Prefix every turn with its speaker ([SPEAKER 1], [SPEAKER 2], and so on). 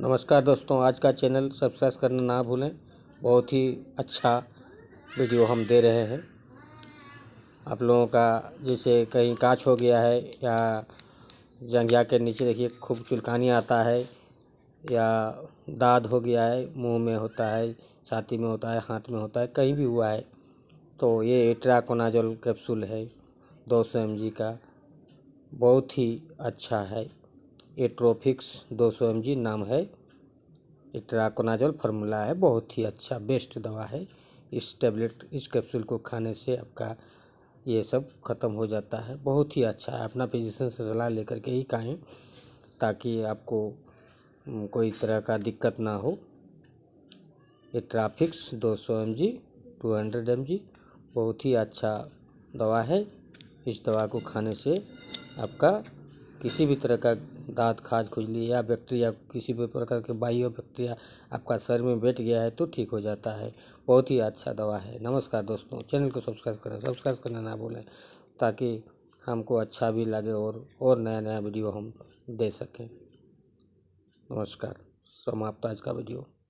[SPEAKER 1] नमस्कार दोस्तों आज का चैनल सब्सक्राइब करना ना भूलें बहुत ही अच्छा वीडियो हम दे रहे हैं आप लोगों का जैसे कहीं कांच हो गया है या जंघिया के नीचे देखिए खूब चुलकानी आता है या दाद हो गया है मुंह में होता है छाती में होता है हाथ में होता है कहीं भी हुआ है तो ये एट्राकोनाजोल कैप्सूल है दो सौ एम का बहुत ही अच्छा है एट्रोफिक्स दो सौ एम जी नाम है इट्राकोनाजोल फार्मूला है बहुत ही अच्छा बेस्ट दवा है इस टैबलेट इस कैप्सूल को खाने से आपका ये सब ख़त्म हो जाता है बहुत ही अच्छा है अपना फिजिशन से सलाह लेकर के ही खाएँ ताकि आपको कोई तरह का दिक्कत ना हो ये ट्राफिक्स दो सौ M G two hundred M G बहुत ही अच्छा दवा है इस दवा को खाने से आपका किसी भी तरह का दांत खाज खुजली या बैक्टीरिया किसी भी प्रकार के बायो बैक्टीरिया आपका शरीर में बैठ गया है तो ठीक हो जाता है बहुत ही अच्छा दवा है नमस्कार दोस्तों चैनल को सब्सक्राइब करें सब्सक्राइब करना ना भूलें ताकि हमको अच्छा भी लगे और और नया नया वीडियो हम दे सकें नमस्कार समाप्त आज का वीडियो